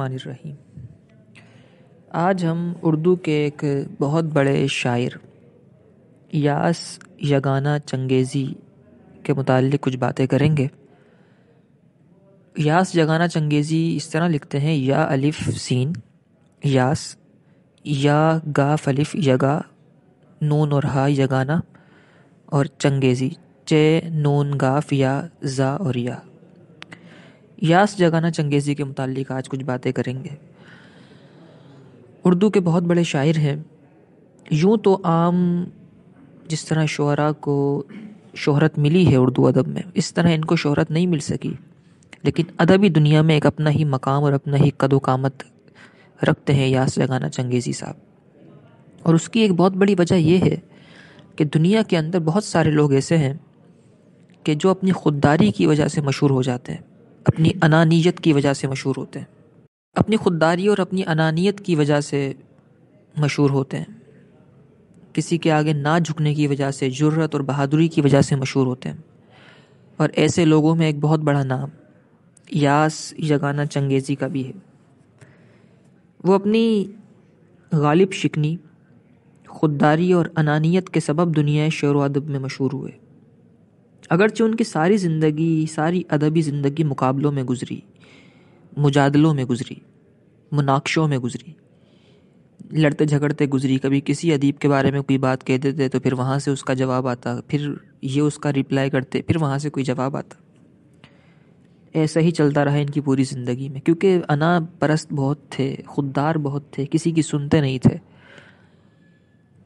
रहीम आज हम उर्दू के एक बहुत बड़े शायर यास यगाना चंगेज़ी के मुतालिक कुछ बातें करेंगे यास यगाना चंगेज़ी इस तरह लिखते हैं या अलिफ सीन यास या गाफ अलिफ यगा नून और हा यगाना और चंगेज़ी चे नून गाफ या जा और या यास जगाना चंगेज़ी के मुतालिक आज कुछ बातें करेंगे उर्दू के बहुत बड़े शायर हैं यूँ तो आम जिस तरह शुरा को शोहरत मिली है उर्दू अदब में इस तरह इनको शोहरत नहीं मिल सकी लेकिन अदबी दुनिया में एक अपना ही मकाम और अपना ही कदोकामत रखते हैं यास जगाना चंगेज़ी साहब और उसकी एक बहुत बड़ी वजह यह है कि दुनिया के अंदर बहुत सारे लोग ऐसे हैं कि जो अपनी खुददारी की वजह से मशहूर हो जाते हैं अपनी अनानियत की वजह से मशहूर होते हैं अपनी खुददारी और अपनी अनानियत की वजह से मशहूर होते हैं किसी के आगे ना झुकने की वजह से जुर्रत और बहादुरी की वजह से मशहूर होते हैं और ऐसे लोगों में एक बहुत बड़ा नाम यास यगाना चंगेज़ी का भी है वो अपनी गालिब शिकनी खुददारी और अनानियत के सबब दुनिया शेर व अदब में मशहूर हुए अगरचे उनकी सारी ज़िंदगी सारी अदबी ज़िंदगी मुकाबलों में गुजरी मुजादलों में गुजरी मुनाक्षों में गुजरी लड़ते झगड़ते गुजरी कभी किसी अदीब के बारे में कोई बात कह देते तो फिर वहाँ से उसका जवाब आता फिर ये उसका रिप्लाई करते फिर वहाँ से कोई जवाब आता ऐसा ही चलता रहा इनकी पूरी ज़िंदगी में क्योंकि अना परस्त बहुत थे खुददार बहुत थे किसी की सुनते नहीं थे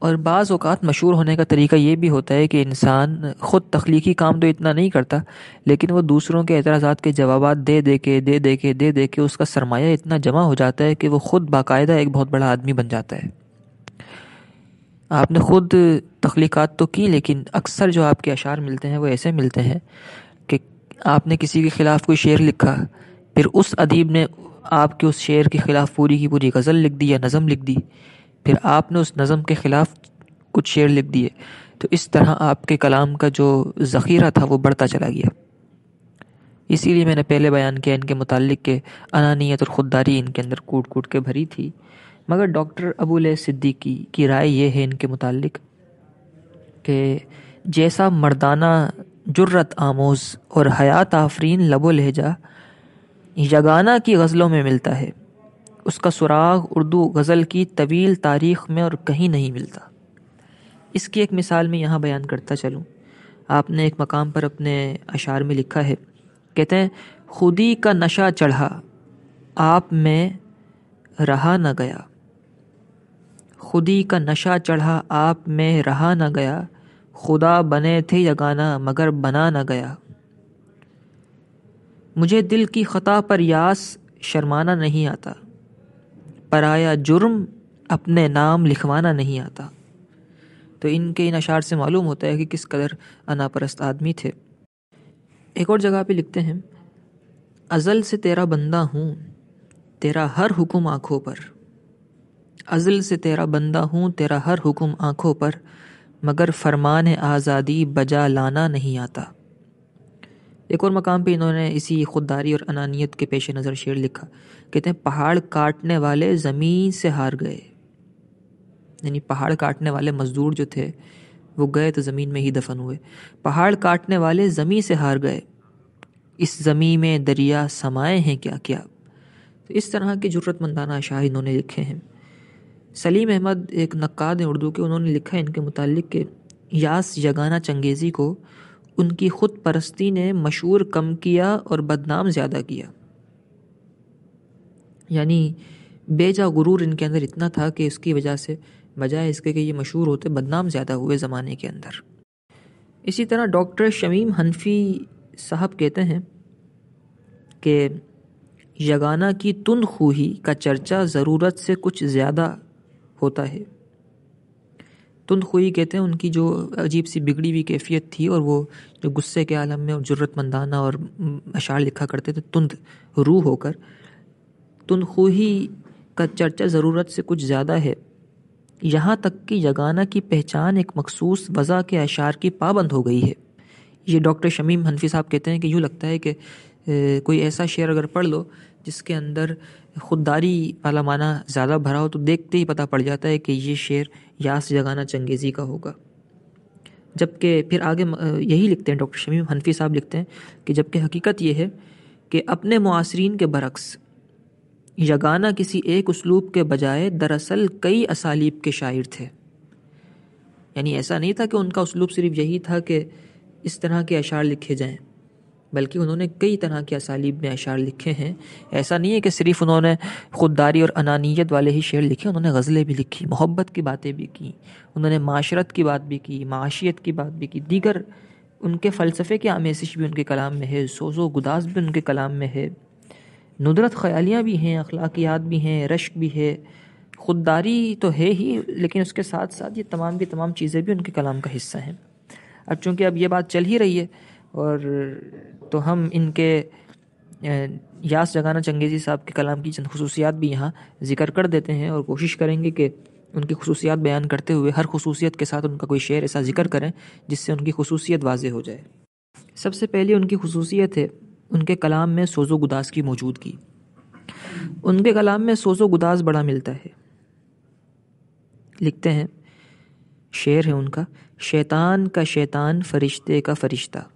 और बाज़ अवत मशहूर होने का तरीका ये भी होता है कि इंसान ख़ुद तख्लीकी काम तो इतना नहीं करता लेकिन वो दूसरों के एतराज़ा के जवाब दे दे के दे दे के दे दे के उसका सरमाया इतना जमा हो जाता है कि वो ख़ुद बाकायदा एक बहुत बड़ा आदमी बन जाता है आपने ख़ुद तख्लीक़ात तो की लेकिन अक्सर जो आपके अशार मिलते हैं वो ऐसे मिलते हैं कि आपने किसी के ख़िलाफ़ कोई शेर लिखा फिर उस अदीब ने आपके उस शेर के ख़िलाफ़ पूरी की पूरी गज़ल लिख दी या नज़म लिख दी फिर आपने उस नज़म के ख़िलाफ़ कुछ शेर लिख दिए तो इस तरह आपके कलाम का जो ज़ख़ीरा था वो बढ़ता चला गया इसीलिए मैंने पहले बयान किया इनके मुतालिक के अनानियत और ख़ुददारी इनके अंदर कूट कूट के भरी थी मगर डॉक्टर अबूल सिद्दीकी की राय यह है इनके मुतालिक कि जैसा मर्दाना जुर्रत आमोज और हयात आफरीन लबो लहजा यगाना की गज़लों में मिलता है उसका सुराग उर्दू गज़ल की तवील तारीख़ में और कहीं नहीं मिलता इसकी एक मिसाल मैं यहाँ बयान करता चलूँ आपने एक मकाम पर अपने अशार में लिखा है कहते हैं खुदी का नशा चढ़ा आप में रहा न गया खुदी का नशा चढ़ा आप में रहा न गया खुदा बने थे यगाना मगर बना न गया मुझे दिल की ख़ता पर यास शर्माना नहीं आता पराया जुर्म अपने नाम लिखवाना नहीं आता तो इनके इन अशार से मालूम होता है कि किस कदर अनापरस्त आदमी थे एक और जगह पे लिखते हैं अज़ल से तेरा बंदा हूँ तेरा हर हुक्म आँखों पर अज़ल से तेरा बंदा हूँ तेरा हर हुक्म आँखों पर मगर फरमान आज़ादी बजा लाना नहीं आता एक और मकाम पे इन्होंने इसी खुददारी और अनानियत के पेश नज़र शेर लिखा कहते हैं पहाड़ काटने वाले ज़मीन से हार गए यानी पहाड़ काटने वाले मज़दूर जो थे वो गए तो ज़मीन में ही दफन हुए पहाड़ काटने वाले ज़मीन से हार गए इस ज़मीं में दरिया समाए हैं क्या क्या तो इस तरह के ज़रूरतमंदाना शाह इन्होंने लिखे हैं सलीम अहमद एक नक्काद हैं उर्दू के उन्होंने लिखा है इनके मुतालिक के यास यगाना चंगेज़ी को उनकी खुद परस्ती ने मशहूर कम किया और बदनाम ज़्यादा किया यानी बेजा गुरूर इनके अंदर इतना था कि इसकी वजह से बजाय इसके कि ये मशहूर होते बदनाम ज़्यादा हुए ज़माने के अंदर इसी तरह डॉक्टर शमीम हनफी साहब कहते हैं कि यगाना की तुंद खूही का चर्चा ज़रूरत से कुछ ज़्यादा होता है तुंदखोई कहते हैं उनकी जो अजीब सी बिगड़ी हुई कैफियत थी और वो जो गुस्से के आलम में और ज़रूरतमंदाना और अशार लिखा करते थे तुंद रूह होकर तुंदखोही का चर्चा ज़रूरत से कुछ ज़्यादा है यहाँ तक कि यगाना की पहचान एक मखसूस वज़ा के अशार की पाबंद हो गई है ये डॉक्टर शमीम हनफी साहब कहते हैं कि यूँ लगता है कि कोई ऐसा शेर अगर पढ़ लो जिसके अंदर खुददारी वाला माना ज़्यादा भरा हो तो देखते ही पता पड़ जाता है कि ये शेर यास जगाना चंगेज़ी का होगा जबकि फिर आगे यही लिखते हैं डॉक्टर शमीम हनफी साहब लिखते हैं कि जबकि हकीकत यह है कि अपने मुआसरीन के बरक्स यगाना किसी एक उसलूब के बजाय दरअसल कई असालीब के शायर थे यानी ऐसा नहीं था कि उनका उसलूब सिर्फ यही था कि इस तरह के अशार लिखे जाएं बल्कि उन्होंने कई तरह के असालीब में अशार लिखे हैं ऐसा नहीं है कि सिर्फ उन्होंने खुददारी और अनानियत वाले ही शेर लिखे उन्होंने गज़लें भी लिखी मोहब्बत की बातें भी की उन्होंने माशरत की बात भी की माशियत की बात भी की दीगर उनके फ़लसफ़े के आमेजिश भी उनके कलाम में है सोजो गुदास भी उनके कलाम में है नुदरत ख़यालियाँ भी हैं अखलाकियात भी हैं रश्क भी है खुददारी तो है ही लेकिन उसके साथ साथ ये तमाम की तमाम चीज़ें भी उनके कलाम का हिस्सा हैं अब चूँकि अब ये बात चल ही रही है और तो हम इनके यास जगाना चंगेज़ी साहब के कलाम की चंद खसूसियात भी यहाँ जिक्र कर देते हैं और कोशिश करेंगे कि उनकी खसूसियात बयान करते हुए हर खसूसियत के साथ उनका कोई शेर ऐसा जिक्र करें जिससे उनकी खसूसियत वाज हो जाए सबसे पहले उनकी खसूसियत है उनके कलाम में सोजो गुदास की मौजूदगी उनके कलाम में सोजो गुदास बड़ा मिलता है लिखते हैं शेर है उनका शैतान का शैतान फरिश्ते का फरिश्ता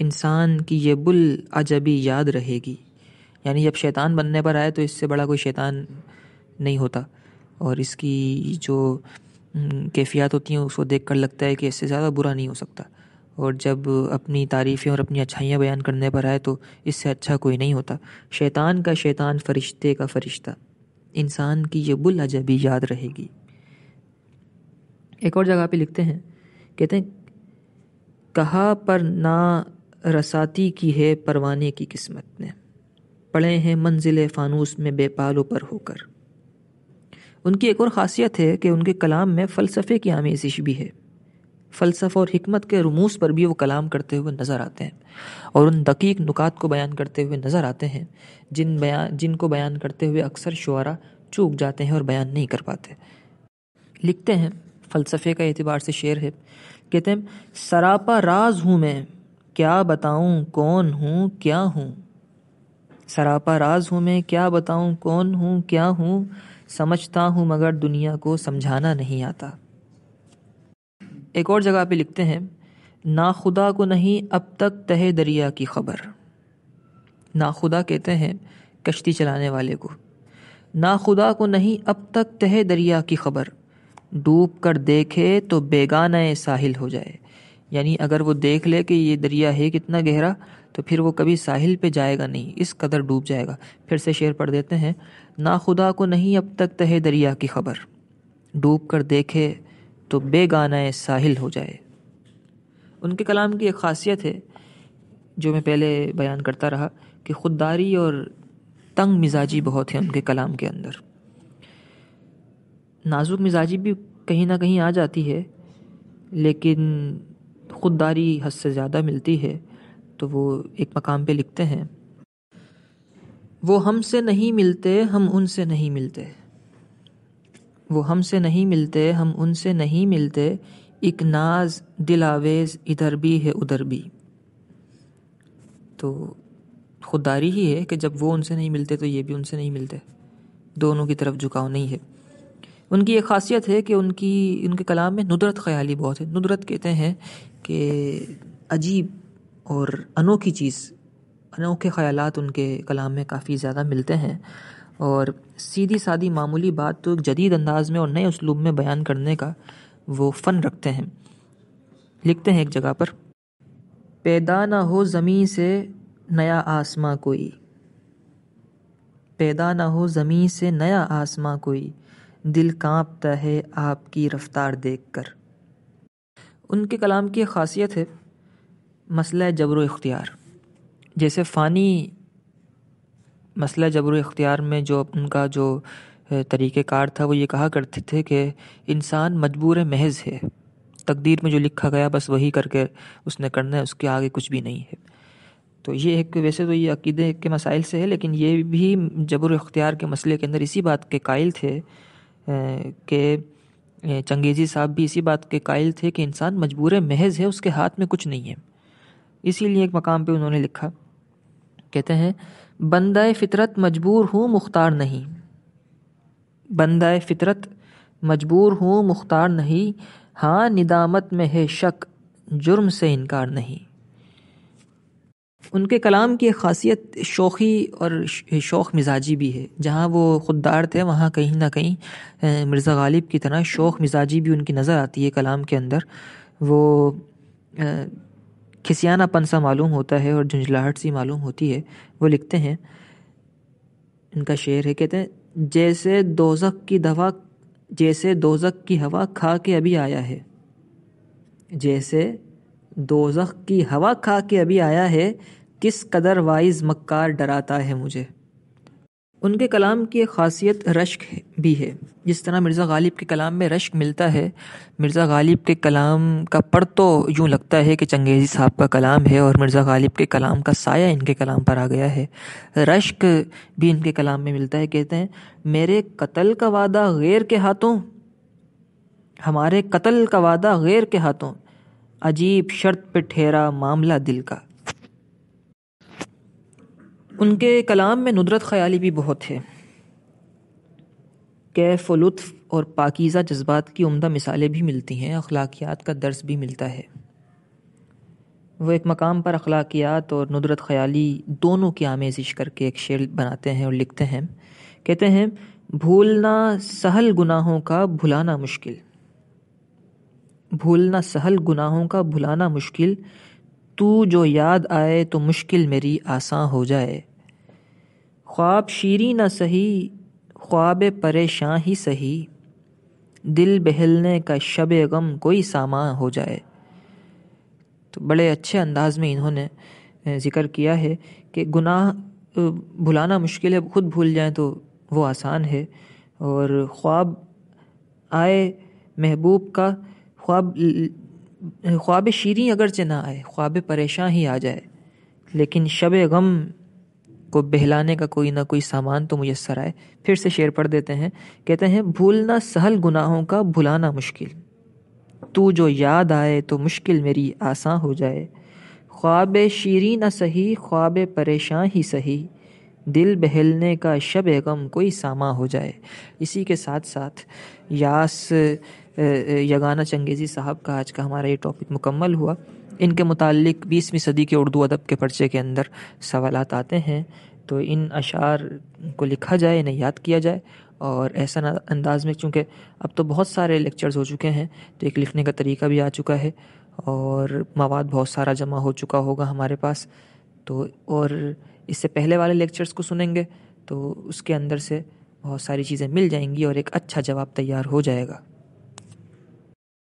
इंसान की ये बुल अजबी याद रहेगी यानी जब शैतान बनने पर आए तो इससे बड़ा कोई शैतान नहीं होता और इसकी जो कैफियत होती हैं उसको देख कर लगता है कि इससे ज़्यादा बुरा नहीं हो सकता और जब अपनी तारीफ़ें और अपनी अच्छाइयाँ बयान करने पर आए तो इससे अच्छा कोई नहीं होता शैतान का शैतान फरिश्ते का फरिश्ता इंसान की ये बुल अजबी याद रहेगी एक और जगह पे लिखते हैं कहते हैं कहा पर ना रसाती की है परवाने की किस्मत ने पड़े हैं मंजिल फ़ानूस में बेपालों पर होकर उनकी एक और ख़ासियत है कि उनके कलाम में फ़लसफ़े की आमेजिश भी है फ़लसफ़ा और हमत के रमूस पर भी वो कलाम करते हुए नज़र आते हैं और उन दकीक नुकात को बयान करते हुए नज़र आते हैं जिन बयान जिनको बयान करते हुए अक्सर शुरा चूक जाते हैं और बयान नहीं कर पाते लिखते हैं फ़लसफ़े का एतबार से शेर है कहते हैं सरापा राज हूँ मैं क्या बताऊं कौन हूँ क्या हूँ सरापा राज हूँ मैं क्या बताऊं कौन हूँ क्या हूँ समझता हूँ मगर दुनिया को समझाना नहीं आता एक और जगह पे लिखते हैं ना खुदा को नहीं अब तक तह दरिया की खबर ना खुदा कहते हैं कश्ती चलाने वाले को ना खुदा को नहीं अब तक तह दरिया की खबर डूब कर देखे तो बेगाना साहिल हो जाए यानी अगर वो देख ले कि ये दरिया है कितना गहरा तो फिर वो कभी साहिल पे जाएगा नहीं इस कदर डूब जाएगा फिर से शेर पढ़ देते हैं ना खुदा को नहीं अब तक तहे दरिया की खबर डूब कर देखे तो बेगाना साहिल हो जाए उनके कलाम की एक खासियत है जो मैं पहले बयान करता रहा कि खुददारी और तंग मिजाजी बहुत है उनके कलाम के अंदर नाजुक मिजाजी भी कहीं ना कहीं आ जाती है लेकिन खुददारी हद से ज़्यादा मिलती है तो वो एक मकाम पे लिखते हैं वो हमसे नहीं मिलते हम उनसे नहीं मिलते वो हमसे नहीं मिलते हम उनसे नहीं मिलते एक नाज दिलावेज इधर भी है उधर भी तो खुददारी ही है कि जब वो उनसे नहीं मिलते तो ये भी उनसे नहीं मिलते दोनों की तरफ झुकाव नहीं है उनकी एक खासियत है कि उनकी उनके कलाम में नुदरत ख्याली बहुत है नुदरत कहते हैं कि अजीब और अनोखी चीज़ अनोखे ख्याल उनके कलाम में काफ़ी ज़्यादा मिलते हैं और सीधी सादी मामूली बात तो जदीद अंदाज में और नए उसलूब में बयान करने का वो फ़न रखते हैं लिखते हैं एक जगह पर पैदा ना हो ज़मीन से नया आसमां कोई पैदा ना हो ज़मीन से नया आसमां कोई दिल कांपता है आपकी रफ्तार देखकर उनके कलाम की खासियत है मसला जबर इख्तियार जैसे फ़ानी मसला जबर इख्तियार में जो उनका जो तरीक़ार था वो ये कहा करते थे कि इंसान मजबूर महज है तकदीर में जो लिखा गया बस वही करके उसने करना है उसके आगे कुछ भी नहीं है तो ये एक वैसे तो ये अकीदे के मसाइल से है लेकिन ये भी जबर इख्तियार के मसले के अंदर इसी बात के कायल थे के चंगेज़ी साहब भी इसी बात के कायल थे कि इंसान मजबूर महज है उसके हाथ में कुछ नहीं है इसीलिए एक मकाम पे उन्होंने लिखा कहते हैं बंद फितरत मजबूर हूँ मुख्तार नहीं बंद फितरत मजबूर हूँ मुख्तार नहीं हाँ निदामत में है शक जुर्म से इनकार नहीं उनके कलाम की एक खासियत शौख़ी और शौक़ मिजाजी भी है जहाँ वो खुददार थे वहाँ कहीं ना कहीं मिर्ज़ा गालिब की तरह शौक़ मिजाजी भी उनकी नज़र आती है कलाम के अंदर वो खिसियानापन सा मालूम होता है और झुंझलाहट सी मालूम होती है वो लिखते हैं इनका शेर है कहते हैं जैसे दोजक की दवा जैसे दोजक की हवा खा के अभी आया है जैसे दोजख की हवा खा के अभी आया है किस कदर वाइज मक्कार डराता है मुझे उनके कलाम की एक खासियत रश्क भी है जिस तरह मिर्ज़ा गालिब के कलाम में रश्क मिलता है मिर्ज़ा गालिब के कलाम का पढ़ तो यूँ लगता है कि चंगेज़ी साहब का कलाम है और मिर्ज़ा गालिब के कलाम का साया इनके कलाम पर आ गया है रश्क भी इनके कलाम में मिलता है कहते हैं मेरे कत्ल का वादा गैर के हाथों हमारे कत्ल का वादा गैर के हाथों अजीब शर्त पे ठहरा मामला दिल का उनके कलाम में नुदरत ख्याली भी बहुत है कैफ व लुत्फ़ और पाकिज़ा जज्बात की उम्दा मिसालें भी मिलती हैं अखलाकियात का दर्स भी मिलता है वो एक मकाम पर अखलाकियात और नुदरत ख्याली दोनों की आमेजिश करके एक शेर बनाते हैं और लिखते हैं कहते हैं भूलना सहल गुनाहों का भुलाना मुश्किल भूलना सहल गुनाहों का भुलाना मुश्किल तू जो याद आए तो मुश्किल मेरी आसान हो जाए ख्वाब शीरी ना सही ख्वाब परेशान ही सही दिल बहलने का शब गम कोई सामा हो जाए तो बड़े अच्छे अंदाज में इन्होंने ज़िक्र किया है कि गुनाह भुलाना मुश्किल है खुद भूल जाए तो वो आसान है और ख्वाब आए महबूब का ख्वाब ख्वाब शीरी अगरचे ना आए ख्वाब परेशान ही आ जाए लेकिन शब गम को बहलाने का कोई ना कोई सामान तो मुयसर आए फिर से शेर पढ़ देते हैं कहते हैं भूलना सहल गुनाहों का भुलाना मुश्किल तू जो याद आए तो मुश्किल मेरी आसान हो जाए ख्वाब शीरी ना सही ख्वाब परेशान ही सही दिल बहलने का शब गम कोई सामा हो जाए इसी के साथ साथ यास यगाना चंगेज़ी साहब का आज का हमारा ये टॉपिक मुकम्मल हुआ इनके मुतालिक बीसवीं सदी के उर्दू अदब के पर्चे के अंदर सवाल आते हैं तो इन अशार को लिखा जाए इन्हें याद किया जाए और ऐसा अंदाज में चूँकि अब तो बहुत सारे लेक्चर्स हो चुके हैं तो एक लिखने का तरीका भी आ चुका है और मवाद बहुत सारा जमा हो चुका होगा हमारे पास तो और इससे पहले वाले लेक्चर्स को सुनेंगे तो उसके अंदर से बहुत सारी चीज़ें मिल जाएंगी और एक अच्छा जवाब तैयार हो जाएगा